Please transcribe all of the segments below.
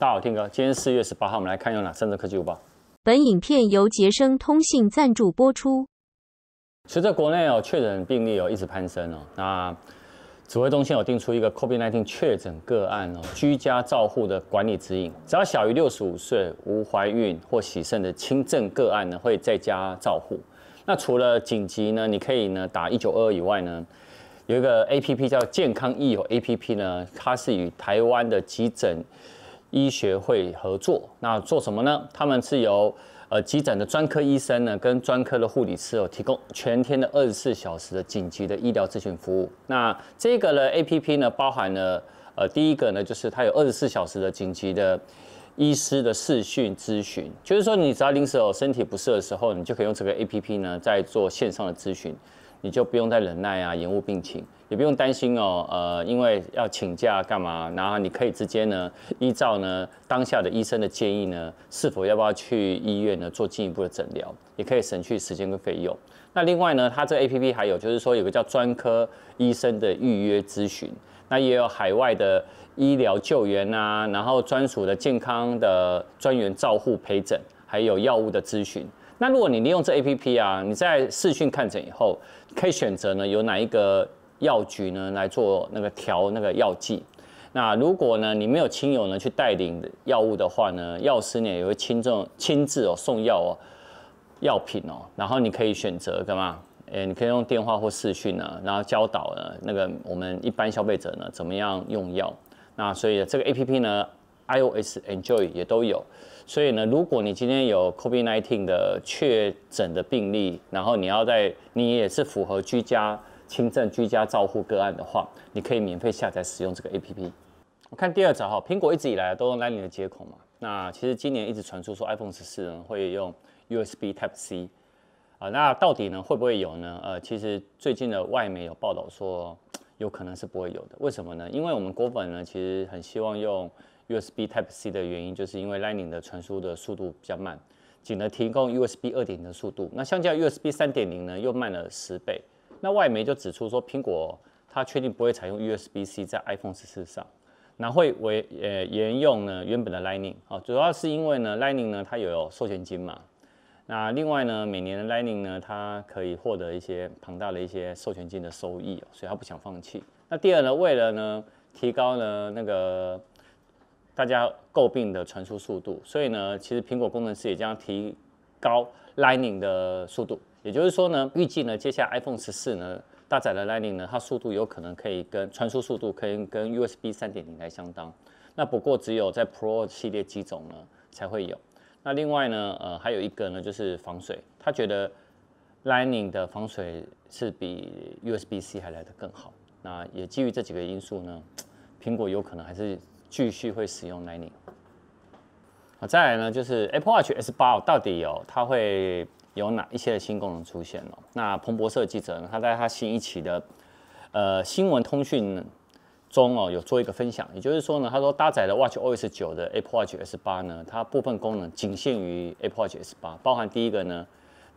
大家好，听哥，今天四月十八号，我们来看有哪三则科技日报》。本影片由杰生通信赞助播出。随着国内哦确诊病例哦一直攀升哦，那指挥中心有定出一个 COVID-19 确诊个案哦居家照护的管理指引，只要小于六十五岁、无怀孕或喜肾的轻症个案呢会在家照护。那除了紧急呢，你可以呢打一九二二以外呢，有一个 APP 叫健康易友 APP 呢，它是与台湾的急诊。医学会合作，那做什么呢？他们是由呃急诊的专科医生呢，跟专科的护理师哦提供全天的二十四小时的紧急的医疗咨询服务。那这个呢 APP 呢，包含了呃第一个呢，就是它有二十四小时的紧急的医师的视讯咨询，就是说你只要临时有身体不适的时候，你就可以用这个 APP 呢，在做线上的咨询，你就不用再忍耐啊，延误病情。也不用担心哦，呃，因为要请假干嘛？然后你可以直接呢，依照呢当下的医生的建议呢，是否要不要去医院呢做进一步的诊疗，也可以省去时间跟费用。那另外呢，它这 A P P 还有就是说有个叫专科医生的预约咨询，那也有海外的医疗救援啊，然后专属的健康的专员照护陪诊，还有药物的咨询。那如果你利用这 A P P 啊，你在视讯看诊以后，可以选择呢有哪一个。药局呢来做那个调那个药剂，那如果呢你没有亲友呢去带领药物的话呢，药师呢也会亲自亲自哦送药哦药品哦，然后你可以选择干嘛？诶，你可以用电话或视讯啊，然后教导呢那个我们一般消费者呢怎么样用药。那所以这个 A P P 呢，I O S Enjoy 也都有。所以呢，如果你今天有 C O V I D nineteen 的确诊的病例，然后你要在你也是符合居家。轻症居家照护个案的话，你可以免费下载使用这个 APP。我看第二则哈，苹果一直以来都用 Lightning 的接口嘛，那其实今年一直传出说 iPhone 十四会用 USB Type C，啊，那到底呢会不会有呢？呃，其实最近的外媒有报道说，有可能是不会有的。为什么呢？因为我们果粉呢其实很希望用 USB Type C 的原因，就是因为 Lightning 的传输的速度比较慢，只能提供 USB 二点零的速度，那相较 USB 三点零呢又慢了十倍。那外媒就指出说，苹果它确定不会采用 USB-C 在 iPhone 十四上，那会为呃沿用呢原本的 Lightning 哦，主要是因为呢 Lightning 呢它有授权金嘛，那另外呢每年的 Lightning 呢它可以获得一些庞大的一些授权金的收益，所以它不想放弃。那第二呢，为了呢提高呢那个大家诟病的传输速度，所以呢其实苹果工程师也将提高 Lightning 的速度。也就是说呢，预计呢，接下来 iPhone 十四呢搭载的 Lightning 呢，它速度有可能可以跟传输速度可以跟 USB 三点零来相当。那不过只有在 Pro 系列机种呢才会有。那另外呢，呃，还有一个呢就是防水，他觉得 Lightning 的防水是比 USB C 还来得更好。那也基于这几个因素呢，苹果有可能还是继续会使用 Lightning。好，再来呢就是 Apple Watch S 八到底有它会。有哪一些的新功能出现了？那彭博社记者呢？他在他新一期的呃新闻通讯中哦，有做一个分享，也就是说呢，他说搭载的 Watch OS 九的 Apple Watch S 八呢，它部分功能仅限于 Apple Watch S 八，包含第一个呢，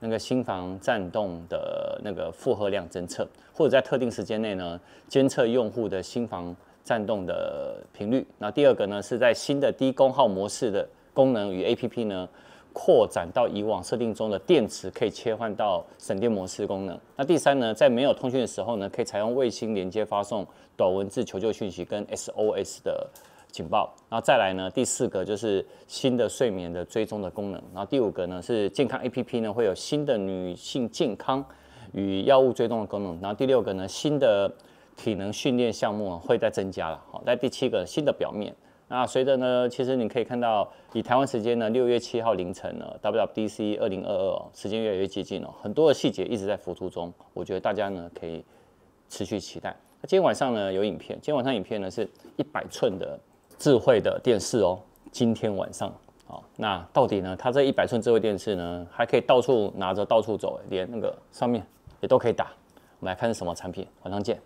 那个心房颤动的那个负荷量侦测，或者在特定时间内呢，监测用户的心房颤动的频率。那第二个呢，是在新的低功耗模式的功能与 A P P 呢？扩展到以往设定中的电池可以切换到省电模式功能。那第三呢，在没有通讯的时候呢，可以采用卫星连接发送短文字求救讯息跟 SOS 的警报。然后再来呢，第四个就是新的睡眠的追踪的功能。然后第五个呢是健康 APP 呢会有新的女性健康与药物追踪的功能。然后第六个呢新的体能训练项目会再增加了。好，在第七个新的表面。那随着呢，其实你可以看到，以台湾时间呢，六月七号凌晨呢，WDC 二零二二时间越来越接近了，很多的细节一直在浮出中，我觉得大家呢可以持续期待。那今天晚上呢有影片，今天晚上影片呢是一百寸的智慧的电视哦。今天晚上，好，那到底呢，它这一百寸智慧电视呢还可以到处拿着到处走，连那个上面也都可以打，我们来看是什么产品，晚上见。